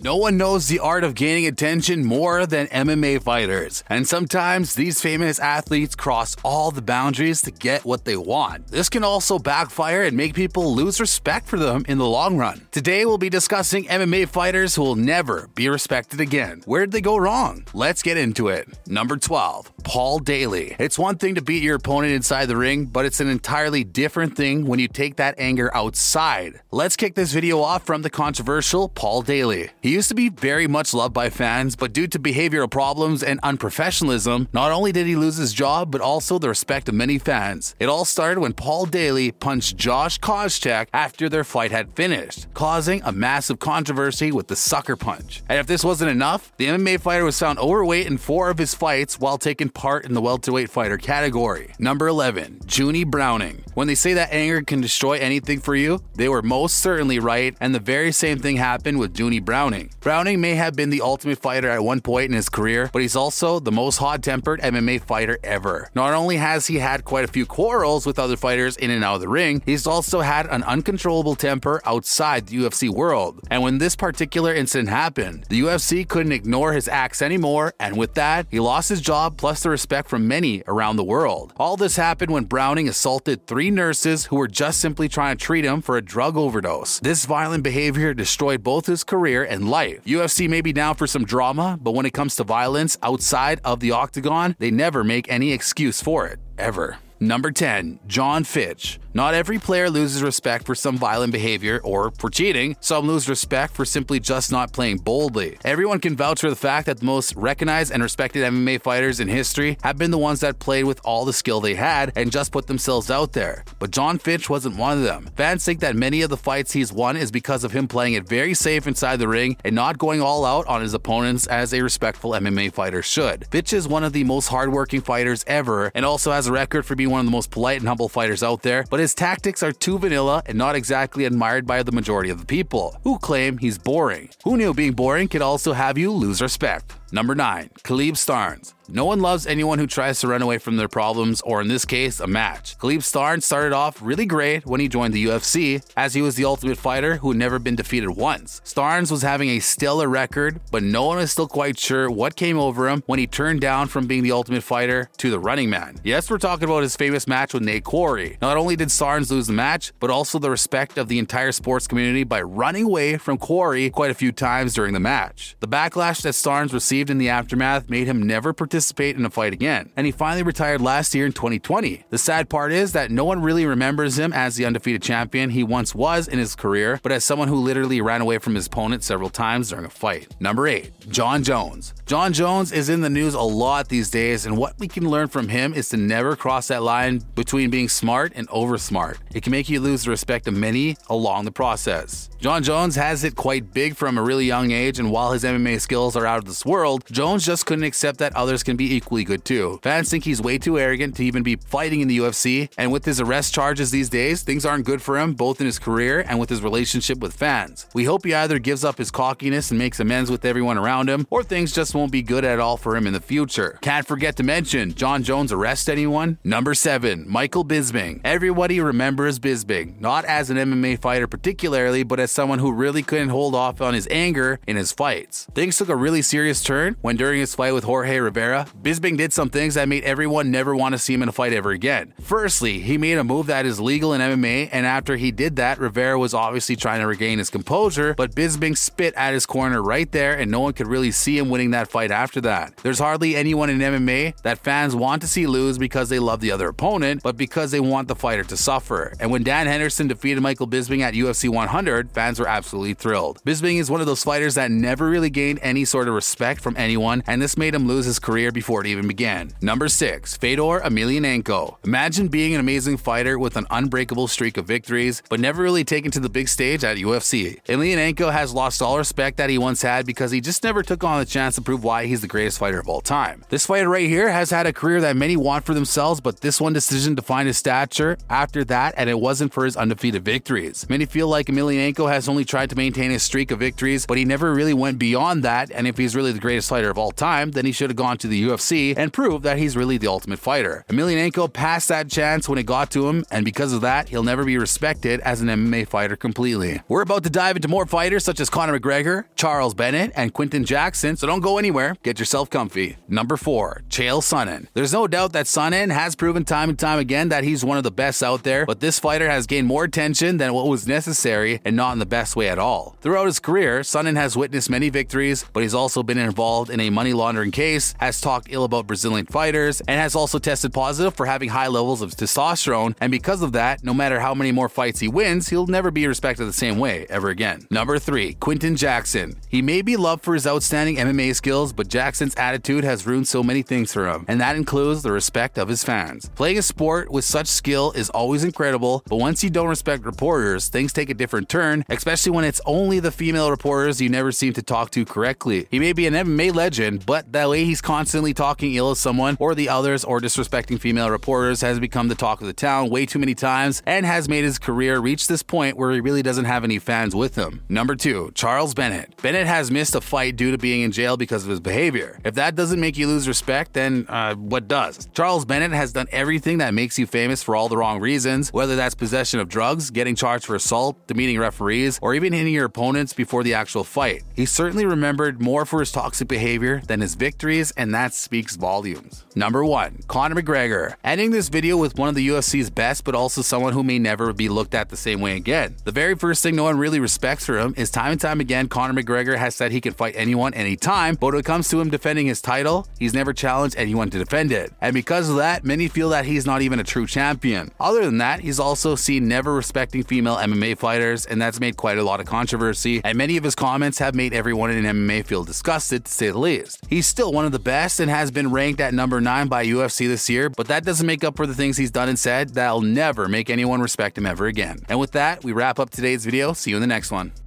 No one knows the art of gaining attention more than MMA fighters, and sometimes these famous athletes cross all the boundaries to get what they want. This can also backfire and make people lose respect for them in the long run. Today, we'll be discussing MMA fighters who will never be respected again. Where did they go wrong? Let's get into it. Number 12. Paul Daly. It's one thing to beat your opponent inside the ring, but it's an entirely different thing when you take that anger outside. Let's kick this video off from the controversial Paul Daly. He used to be very much loved by fans, but due to behavioral problems and unprofessionalism, not only did he lose his job, but also the respect of many fans. It all started when Paul Daly punched Josh Koscheck after their fight had finished, causing a massive controversy with the sucker punch. And if this wasn't enough, the MMA fighter was found overweight in four of his fights while taking part in the welterweight fighter category. Number 11, Junie Browning. When they say that anger can destroy anything for you, they were most certainly right, and the very same thing happened with Junie Browning. Browning. Browning may have been the ultimate fighter at one point in his career, but he's also the most hot-tempered MMA fighter ever. Not only has he had quite a few quarrels with other fighters in and out of the ring, he's also had an uncontrollable temper outside the UFC world. And when this particular incident happened, the UFC couldn't ignore his acts anymore, and with that, he lost his job plus the respect from many around the world. All this happened when Browning assaulted three nurses who were just simply trying to treat him for a drug overdose. This violent behavior destroyed both his career and life. UFC may be down for some drama, but when it comes to violence outside of the octagon, they never make any excuse for it, ever. Number 10, John Fitch. Not every player loses respect for some violent behavior or for cheating, some lose respect for simply just not playing boldly. Everyone can vouch for the fact that the most recognized and respected MMA fighters in history have been the ones that played with all the skill they had and just put themselves out there. But John Finch wasn't one of them. Fans think that many of the fights he's won is because of him playing it very safe inside the ring and not going all out on his opponents as a respectful MMA fighter should. Finch is one of the most hardworking fighters ever and also has a record for being one of the most polite and humble fighters out there, but his tactics are too vanilla and not exactly admired by the majority of the people, who claim he's boring. Who knew being boring could also have you lose respect? Number 9. Khalib Starnes. No one loves anyone who tries to run away from their problems, or in this case, a match. Khalib Starnes started off really great when he joined the UFC, as he was the ultimate fighter who had never been defeated once. Starnes was having a stellar record, but no one was still quite sure what came over him when he turned down from being the ultimate fighter to the running man. Yes, we're talking about his famous match with Nate Quarry. Not only did Starnes lose the match, but also the respect of the entire sports community by running away from Quarry quite a few times during the match. The backlash that Starnes received received in the aftermath made him never participate in a fight again, and he finally retired last year in 2020. The sad part is that no one really remembers him as the undefeated champion he once was in his career, but as someone who literally ran away from his opponent several times during a fight. Number 8. John Jones John Jones is in the news a lot these days, and what we can learn from him is to never cross that line between being smart and over smart. It can make you lose the respect of many along the process. John Jones has it quite big from a really young age, and while his MMA skills are out of this world, world, Jones just couldn't accept that others can be equally good too. Fans think he's way too arrogant to even be fighting in the UFC, and with his arrest charges these days, things aren't good for him both in his career and with his relationship with fans. We hope he either gives up his cockiness and makes amends with everyone around him, or things just won't be good at all for him in the future. Can't forget to mention, John Jones arrest anyone? Number 7. Michael Bisping. Everybody remembers Bisping, not as an MMA fighter particularly, but as someone who really couldn't hold off on his anger in his fights. Things took a really serious turn return when during his fight with Jorge Rivera, Bisbing did some things that made everyone never want to see him in a fight ever again. Firstly, he made a move that is legal in MMA, and after he did that, Rivera was obviously trying to regain his composure, but Bisbing spit at his corner right there, and no one could really see him winning that fight after that. There's hardly anyone in MMA that fans want to see lose because they love the other opponent, but because they want the fighter to suffer. And when Dan Henderson defeated Michael Bisbing at UFC 100, fans were absolutely thrilled. Bisbing is one of those fighters that never really gained any sort of respect from anyone, and this made him lose his career before it even began. Number 6. Fedor Emelianenko Imagine being an amazing fighter with an unbreakable streak of victories, but never really taken to the big stage at UFC. Emelianenko has lost all respect that he once had because he just never took on the chance to prove why he's the greatest fighter of all time. This fighter right here has had a career that many want for themselves, but this one decision defined his stature after that, and it wasn't for his undefeated victories. Many feel like Emelianenko has only tried to maintain his streak of victories, but he never really went beyond that, and if he's really the greatest greatest fighter of all time, then he should have gone to the UFC and proved that he's really the ultimate fighter. Emelianenko passed that chance when it got to him, and because of that, he'll never be respected as an MMA fighter completely. We're about to dive into more fighters such as Conor McGregor, Charles Bennett, and Quinton Jackson, so don't go anywhere. Get yourself comfy. Number 4. Chael Sonnen There's no doubt that Sonnen has proven time and time again that he's one of the best out there, but this fighter has gained more attention than what was necessary and not in the best way at all. Throughout his career, Sonnen has witnessed many victories, but he's also been involved involved in a money laundering case, has talked ill about Brazilian fighters, and has also tested positive for having high levels of testosterone. And because of that, no matter how many more fights he wins, he'll never be respected the same way ever again. Number 3. Quinton Jackson. He may be loved for his outstanding MMA skills, but Jackson's attitude has ruined so many things for him, and that includes the respect of his fans. Playing a sport with such skill is always incredible, but once you don't respect reporters, things take a different turn, especially when it's only the female reporters you never seem to talk to correctly. He may be an MMA May legend, but the way he's constantly talking ill of someone or the others or disrespecting female reporters has become the talk of the town way too many times and has made his career reach this point where he really doesn't have any fans with him. Number 2. Charles Bennett Bennett has missed a fight due to being in jail because of his behavior. If that doesn't make you lose respect, then uh, what does? Charles Bennett has done everything that makes you famous for all the wrong reasons, whether that's possession of drugs, getting charged for assault, demeaning referees, or even hitting your opponents before the actual fight. He's certainly remembered more for his toxic toxic behavior than his victories, and that speaks volumes. Number 1. Conor McGregor. Ending this video with one of the UFC's best, but also someone who may never be looked at the same way again. The very first thing no one really respects for him is time and time again, Conor McGregor has said he can fight anyone anytime, but when it comes to him defending his title, he's never challenged anyone to defend it. And because of that, many feel that he's not even a true champion. Other than that, he's also seen never respecting female MMA fighters, and that's made quite a lot of controversy, and many of his comments have made everyone in MMA feel disgusted, to say the least. He's still one of the best and has been ranked at number 9 by UFC this year, but that doesn't make up for the things he's done and said that'll never make anyone respect him ever again. And with that, we wrap up today's video. See you in the next one.